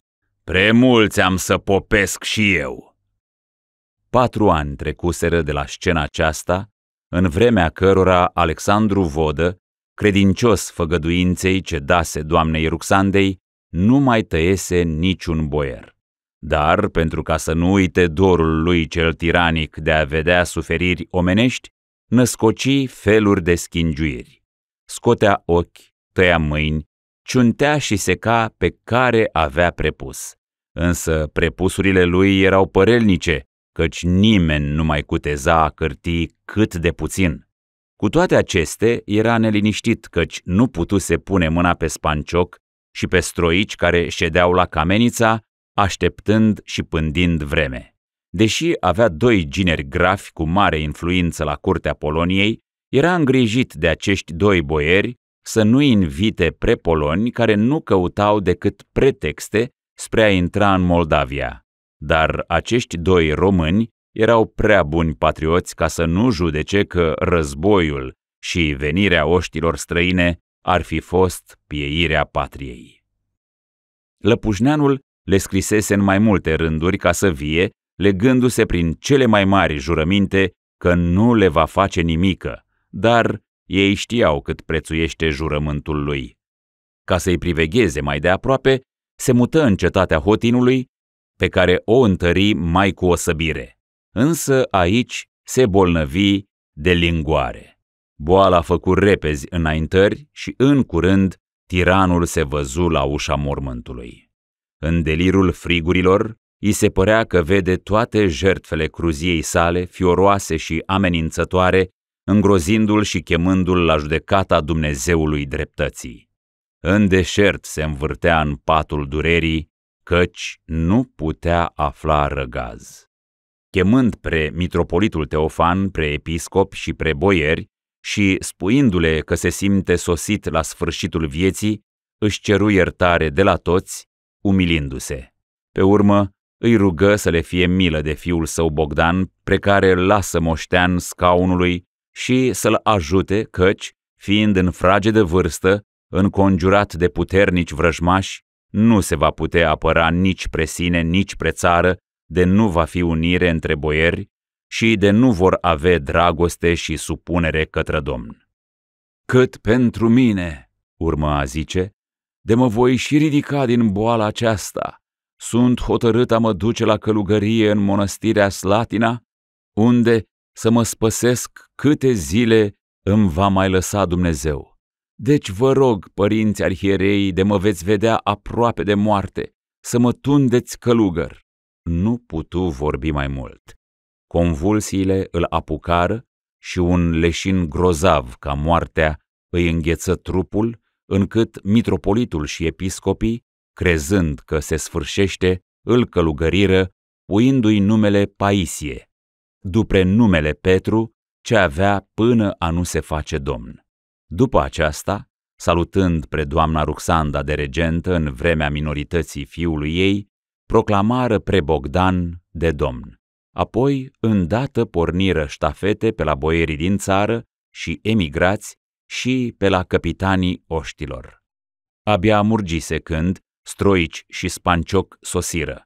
premulți am să popesc și eu. Patru ani trecuseră de la scena aceasta, în vremea cărora Alexandru Vodă credincios făgăduinței ce dase doamnei Ruxandei, nu mai tăiese niciun boier. Dar, pentru ca să nu uite dorul lui cel tiranic de a vedea suferiri omenești, născoci feluri de schingiuiri. Scotea ochi, tăia mâini, ciuntea și seca pe care avea prepus. Însă prepusurile lui erau părelnice, căci nimeni nu mai cuteza a cârti cât de puțin. Cu toate acestea, era neliniștit căci nu putuse pune mâna pe spancioc și pe stroici care ședeau la camenița, așteptând și pândind vreme. Deși avea doi gineri grafi cu mare influență la curtea Poloniei, era îngrijit de acești doi boieri să nu invite prepoloni care nu căutau decât pretexte spre a intra în Moldavia. Dar acești doi români erau prea buni patrioți ca să nu judece că războiul și venirea oștilor străine ar fi fost pieirea patriei. Lăpușneanul le scrisese în mai multe rânduri ca să vie, legându-se prin cele mai mari jurăminte că nu le va face nimică, dar ei știau cât prețuiește jurământul lui. Ca să-i privegheze mai de aproape, se mută în cetatea Hotinului, pe care o întări mai cu o săbire însă aici se bolnăvi de lingoare. Boala a făcut repezi înaintări și în curând tiranul se văzu la ușa mormântului. În delirul frigurilor, îi se părea că vede toate jertfele cruziei sale, fioroase și amenințătoare, îngrozindu-l și chemându-l la judecata Dumnezeului dreptății. În deșert se învârtea în patul durerii, căci nu putea afla răgaz chemând pre mitropolitul Teofan, pre episcop și pre boieri, și spuindu-le că se simte sosit la sfârșitul vieții, își ceru iertare de la toți, umilindu-se. Pe urmă, îi rugă să le fie milă de fiul său Bogdan, pre care îl lasă moștean scaunului și să-l ajute căci, fiind în frage de vârstă, înconjurat de puternici vrăjmași, nu se va putea apăra nici pre sine, nici pre țară de nu va fi unire între boieri și de nu vor avea dragoste și supunere către Domn. Cât pentru mine, urmă a zice, de mă voi și ridica din boala aceasta. Sunt hotărât a mă duce la călugărie în mănăstirea Slatina, unde să mă spăsesc câte zile îmi va mai lăsa Dumnezeu. Deci vă rog, părinți arhierei, de mă veți vedea aproape de moarte, să mă tundeți călugăr nu putu vorbi mai mult. Convulsiile îl apucară și un leșin grozav ca moartea îi îngheță trupul, încât mitropolitul și episcopii, crezând că se sfârșește, îl călugăriră, puindu-i numele Paisie, După numele Petru, ce avea până a nu se face domn. După aceasta, salutând pre doamna Ruxanda de regentă în vremea minorității fiului ei, proclamară pre Bogdan de domn. Apoi, îndată porniră ștafete pe la boierii din țară și emigrați și pe la capitanii oștilor. Abia murgise când, stroici și spancioc sosiră.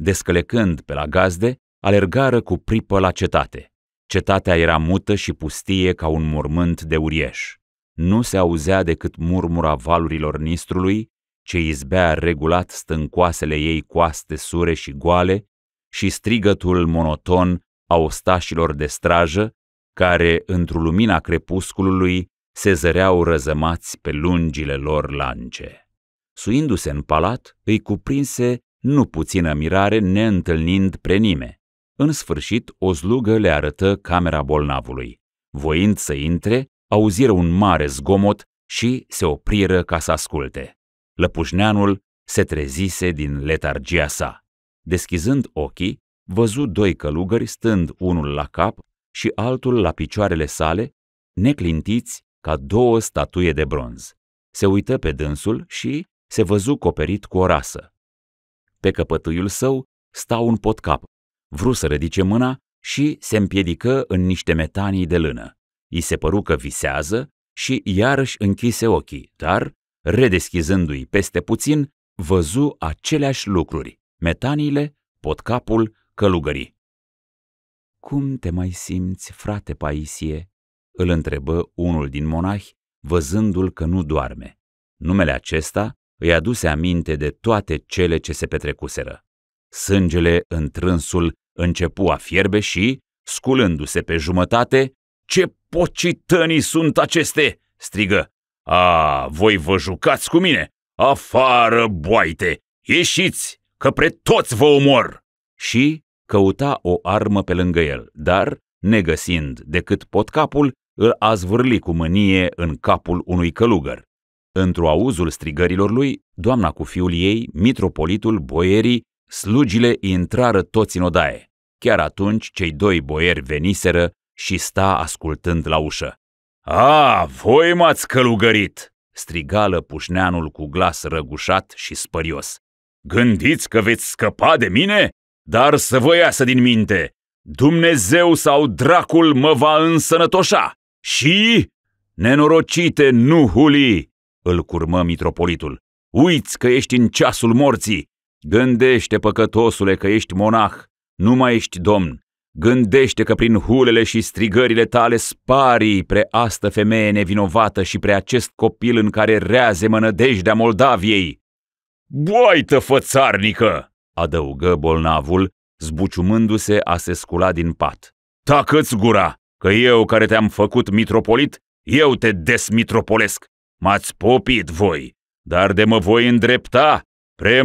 Descălecând pe la gazde, alergară cu pripă la cetate. Cetatea era mută și pustie ca un mormânt de uriaș. Nu se auzea decât murmura valurilor Nistrului ce izbea regulat stâncoasele ei coaste sure și goale și strigătul monoton a ostașilor de strajă, care, într-o lumina crepusculului, se zăreau răzămați pe lungile lor lance. Suindu-se în palat, îi cuprinse nu puțină mirare neîntâlnind pre nime. În sfârșit, o slugă le arătă camera bolnavului. Voind să intre, auziră un mare zgomot și se opriră ca să asculte. Lăpușneanul se trezise din letargia sa. Deschizând ochii, văzu doi călugări stând unul la cap și altul la picioarele sale, neclintiți ca două statuie de bronz. Se uită pe dânsul și se văzu coperit cu o rasă. Pe căpătâiul său sta un potcap. Vru să ridice mâna și se împiedică în niște metanii de lână. I se păru că visează și iarăși închise ochii, dar redeschizându-i peste puțin, văzu aceleași lucruri, metaniile, potcapul, călugării. Cum te mai simți, frate Paisie?" îl întrebă unul din monahi, văzându-l că nu doarme. Numele acesta îi aduse aminte de toate cele ce se petrecuseră. Sângele întrânsul începu a fierbe și, sculându-se pe jumătate, Ce pocitănii sunt aceste?" strigă. A, voi vă jucați cu mine? Afară, boaite! Ieșiți, că pre toți vă omor! Și căuta o armă pe lângă el, dar, negăsind decât pot capul, îl a zvârli cu mânie în capul unui călugăr. Într-o auzul strigărilor lui, doamna cu fiul ei, mitropolitul, boierii, slugile intrară toți în odaie. Chiar atunci cei doi boieri veniseră și sta ascultând la ușă. A, voi m-ați călugărit!" striga lăpușneanul cu glas răgușat și spărios. Gândiți că veți scăpa de mine? Dar să vă iasă din minte! Dumnezeu sau dracul mă va însănătoșa! Și... Nenorocite, nu huli! Îl curmă mitropolitul. Uiți că ești în ceasul morții! Gândește, păcătosule, că ești monah, nu mai ești domn. Gândește că prin hulele și strigările tale sparii pre astă femeie nevinovată și pre acest copil în care rează mănădejdea Moldaviei. Boaită fățarnică!" adăugă bolnavul, zbuciumându-se a se scula din pat. Tacă-ți gura, că eu care te-am făcut mitropolit, eu te desmitropolesc. M-ați popit voi, dar de mă voi îndrepta,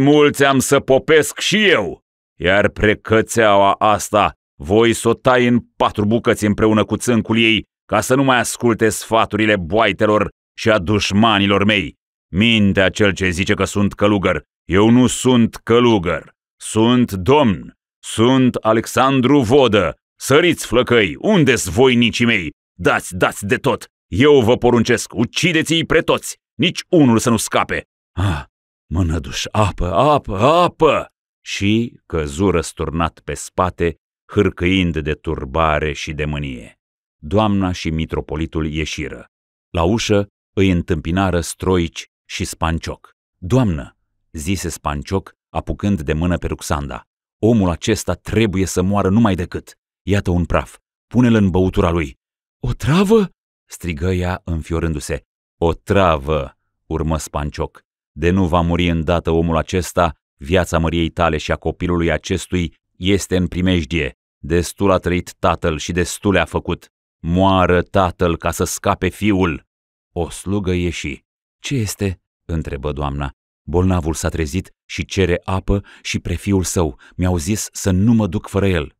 mulți am să popesc și eu. Iar precățeaua asta voi s-o tai în patru bucăți împreună cu țâncul ei, ca să nu mai asculte sfaturile boaitelor și a dușmanilor mei. Mintea cel ce zice că sunt călugăr. Eu nu sunt călugăr. Sunt domn. Sunt Alexandru Vodă. Săriți, flăcăi, unde-s voinicii mei? Dați, dați de tot! Eu vă poruncesc, ucideți-i pre toți! Nici unul să nu scape! Ah, mânăduș, apă, apă, apă! Și căzu răsturnat pe spate hârcăind de turbare și de mânie. Doamna și mitropolitul ieșiră. La ușă îi întâmpinară Stroici și Spancioc. Doamnă, zise Spancioc, apucând de mână pe Ruxanda, omul acesta trebuie să moară numai decât. Iată un praf, pune-l în băutura lui. O travă? strigă ea înfiorându-se. O travă, urmă Spancioc, de nu va muri îndată omul acesta, viața măriei tale și a copilului acestui este în primejdie, destul a trăit tatăl și destul a făcut, moară tatăl ca să scape fiul. O slugă ieși. Ce este? întrebă doamna. Bolnavul s-a trezit și cere apă și prefiul său. Mi-au zis să nu mă duc fără el.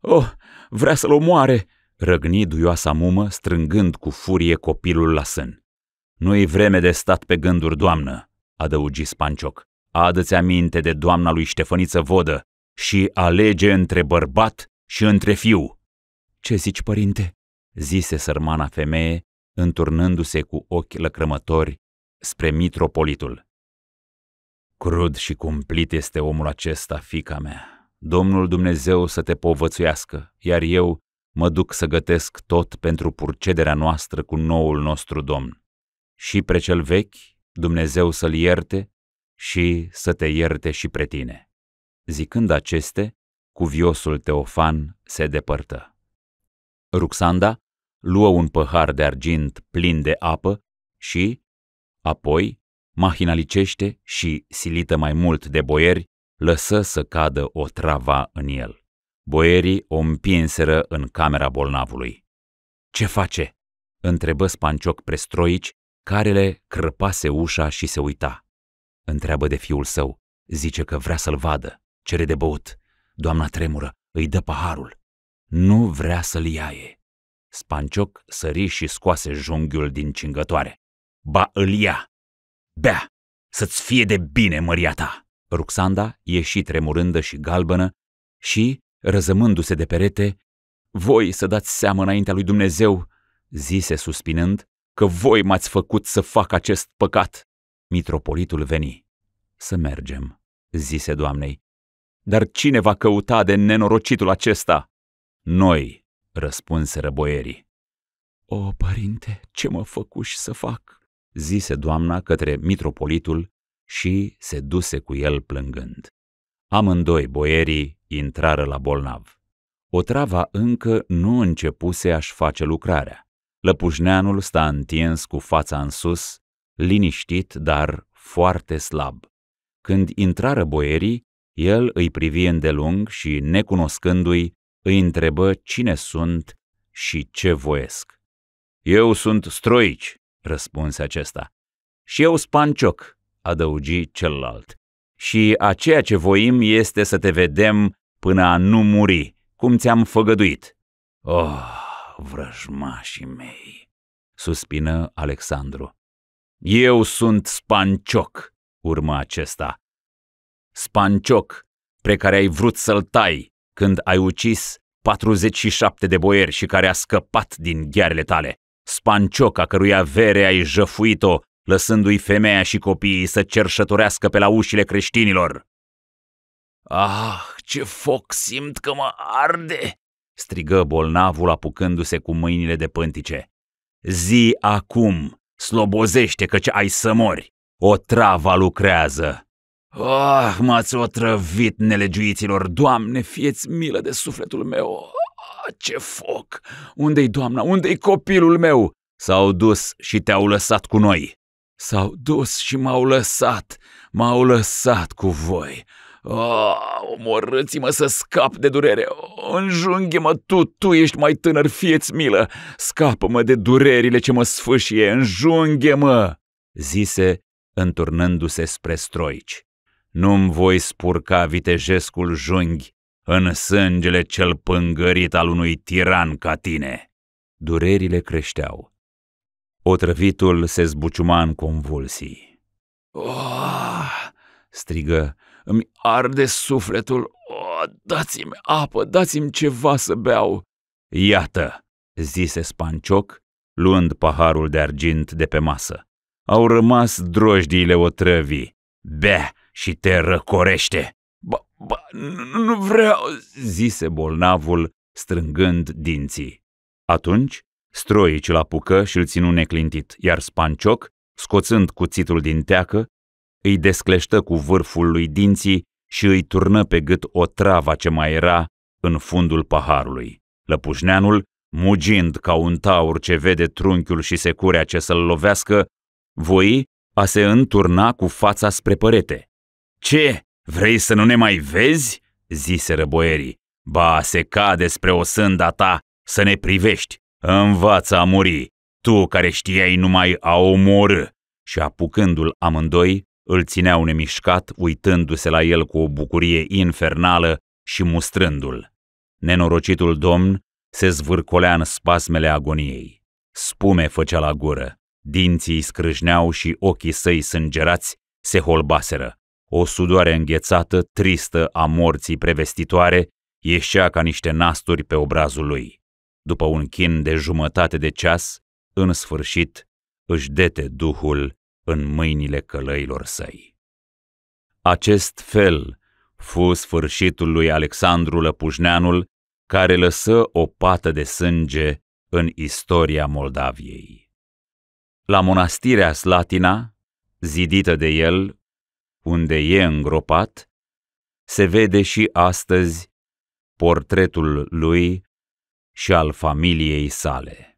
Oh, vrea să-l omoare, răgni duioasa mumă, strângând cu furie copilul la sân. Nu-i vreme de stat pe gânduri, doamnă, adăugi Spancioc. Adă-ți aminte de doamna lui Ștefăniță Vodă, și alege între bărbat și între fiu. Ce zici, părinte? zise sărmana femeie, înturnându-se cu ochi lăcrămători spre mitropolitul. Crud și cumplit este omul acesta, fica mea. Domnul Dumnezeu să te povățuiască, iar eu mă duc să gătesc tot pentru purcederea noastră cu noul nostru Domn. Și pre cel vechi, Dumnezeu să-l ierte și să te ierte și pre tine. Zicând aceste, cuviosul Teofan se depărtă. Ruxanda luă un păhar de argint plin de apă și, apoi, mahinalicește și, silită mai mult de boieri, lăsă să cadă o trava în el. Boierii o împinseră în camera bolnavului. Ce face?" întrebă Spancioc prestroici, care le crăpase ușa și se uita. Întreabă de fiul său, zice că vrea să-l vadă. Cere de băut. Doamna tremură, îi dă paharul. Nu vrea să-l iaie. Spancioc sări și scoase junghiul din cingătoare. Ba îl ia! Bea! Să-ți fie de bine, măria ta! Ruxanda ieși tremurândă și galbănă și, răzămându-se de perete, voi să dați seamă înaintea lui Dumnezeu, zise suspinând, că voi m-ați făcut să fac acest păcat. Mitropolitul veni. Să mergem, zise doamnei, dar cine va căuta de nenorocitul acesta? Noi, răspunse răboierii. O, părinte, ce mă făcuși să fac? zise doamna către mitropolitul și se duse cu el plângând. Amândoi boierii intrară la bolnav. Otrava încă nu începuse a-și face lucrarea. Lăpușneanul sta întins cu fața în sus, liniștit, dar foarte slab. Când intrară boierii, el îi privi îndelung și, necunoscându-i, îi întrebă cine sunt și ce voiesc. Eu sunt Stroici, răspunse acesta. Și eu Spancioc, adăugi celălalt. Și a ceea ce voim este să te vedem până a nu muri, cum ți-am făgăduit. Oh, vrăjmașii mei, suspină Alexandru. Eu sunt Spancioc, urmă acesta, spancioc pe care ai vrut să-l tai când ai ucis 47 de boieri și care a scăpat din ghearele tale, spancioc a căruia vere ai jăfuit-o, lăsându-i femeia și copiii să cerșătorească pe la ușile creștinilor. Ah, ce foc simt că mă arde!" strigă bolnavul apucându-se cu mâinile de pântice. Zi acum, slobozește căci ai să mori! O trava lucrează! Oh, m-ați otrăvit, nelegiuiților! Doamne, fieți milă de sufletul meu! Oh, ce foc! Unde-i doamna? Unde-i copilul meu? S-au dus și te-au lăsat cu noi! S-au dus și m-au lăsat! M-au lăsat cu voi! Oh, omorâți-mă să scap de durere! Oh, înjunghi-mă tu, tu ești mai tânăr, fieți milă! Scapă-mă de durerile ce mă sfâșie, înjunghe-mă! Zise, înturnându-se spre stroici nu-mi voi spurca vitejescul junghi în sângele cel pângărit al unui tiran ca tine. Durerile creșteau. Otrăvitul se zbuciuma în convulsii. Oh, strigă, îmi arde sufletul, oh, dați-mi apă, dați-mi ceva să beau. Iată, zise Spancioc, luând paharul de argint de pe masă. Au rămas drojdiile otrăvii. Bea, și te răcorește. Ba, ba, nu vreau, zise bolnavul, strângând dinții. Atunci, Stroici la pucă și îl ținu neclintit, iar Spancioc, scoțând cuțitul din teacă, îi descleștă cu vârful lui dinții și îi turnă pe gât o travă ce mai era în fundul paharului. Lăpușneanul, mugind ca un taur ce vede trunchiul și securea ce să-l lovească, voi a se înturna cu fața spre părete. Ce, vrei să nu ne mai vezi?" ziseră boierii. Ba, se cade spre o sânda ta să ne privești. Învață a muri, tu care știai numai a omor." Și apucându-l amândoi, îl țineau nemișcat, uitându-se la el cu o bucurie infernală și mustrându-l. Nenorocitul domn se zvârcolea în spasmele agoniei. Spume făcea la gură, dinții scrâșneau și ochii săi sângerați se holbaseră. O sudoare înghețată, tristă a morții prevestitoare, ieșea ca niște nasturi pe obrazul lui. După un chin de jumătate de ceas, în sfârșit, își dete duhul în mâinile călăilor săi. Acest fel fu sfârșitul lui Alexandru Lăpușneanul, care lăsă o pată de sânge în istoria Moldaviei. La monastirea Slatina, zidită de el unde e îngropat, se vede și astăzi portretul lui și al familiei sale.